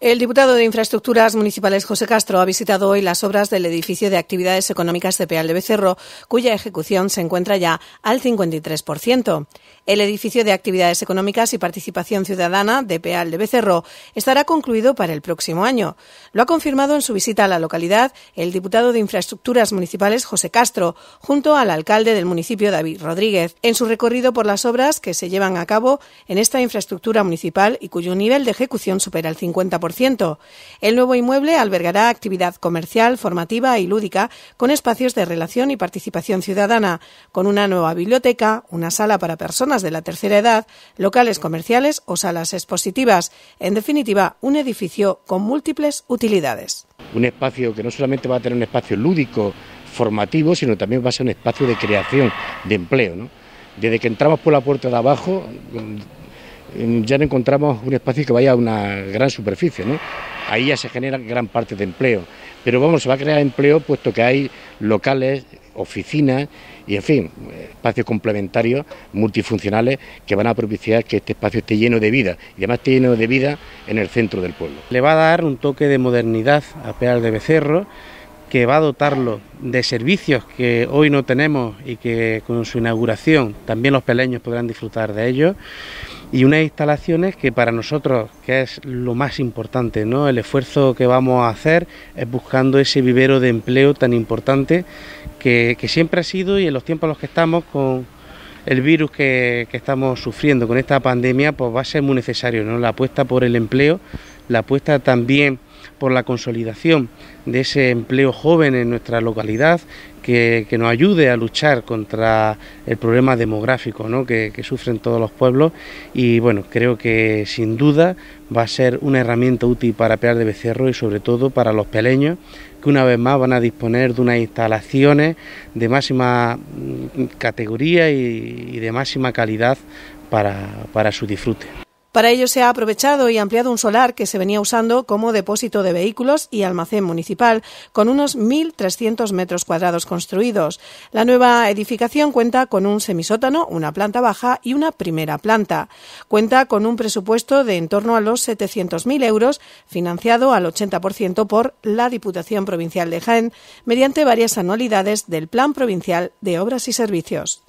El diputado de Infraestructuras Municipales, José Castro, ha visitado hoy las obras del edificio de actividades económicas de Peal de Becerro, cuya ejecución se encuentra ya al 53%. El edificio de actividades económicas y participación ciudadana de Peal de Becerro estará concluido para el próximo año. Lo ha confirmado en su visita a la localidad el diputado de Infraestructuras Municipales, José Castro, junto al alcalde del municipio, David Rodríguez, en su recorrido por las obras que se llevan a cabo en esta infraestructura municipal y cuyo nivel de ejecución supera el 50%. El nuevo inmueble albergará actividad comercial, formativa y lúdica con espacios de relación y participación ciudadana, con una nueva biblioteca, una sala para personas de la tercera edad, locales comerciales o salas expositivas. En definitiva, un edificio con múltiples utilidades. Un espacio que no solamente va a tener un espacio lúdico, formativo, sino también va a ser un espacio de creación, de empleo. Desde que entramos por la puerta de abajo, ya no encontramos un espacio que vaya a una gran superficie, Ahí ya se genera gran parte de empleo. Pero vamos, se va a crear empleo puesto que hay locales, oficinas y, en fin, espacios complementarios, multifuncionales, que van a propiciar que este espacio esté lleno de vida y además esté lleno de vida en el centro del pueblo. Le va a dar un toque de modernidad a Peal de Becerro que va a dotarlo de servicios que hoy no tenemos y que con su inauguración también los peleños podrán disfrutar de ellos y unas instalaciones que para nosotros que es lo más importante, ¿no? El esfuerzo que vamos a hacer es buscando ese vivero de empleo tan importante que, siempre ha sido y en los tiempos en los que estamos con, el virus que, que, estamos sufriendo con esta pandemia, pues va a ser muy necesario, ¿no? La apuesta por el empleo la apuesta también por la consolidación de ese empleo joven en nuestra localidad que, nos ayude a luchar contra el problema demográfico ¿no? que, sufren todos los pueblos y bueno, creo que sin duda va a ser una herramienta útil para Pear de Becerro y sobre todo para los peleños que una vez más van a disponer de unas instalaciones de máxima mm, categoría y, de máxima calidad para su disfrute. Para ello se ha aprovechado y ampliado un solar que se venía usando como depósito de vehículos y almacén municipal, con unos 1.300 metros cuadrados construidos. La nueva edificación cuenta con un semisótano, una planta baja y una primera planta. Cuenta con un presupuesto de en torno a los 700.000 euros, financiado al 80% por la Diputación Provincial de Jaén, mediante varias anualidades del Plan Provincial de Obras y Servicios.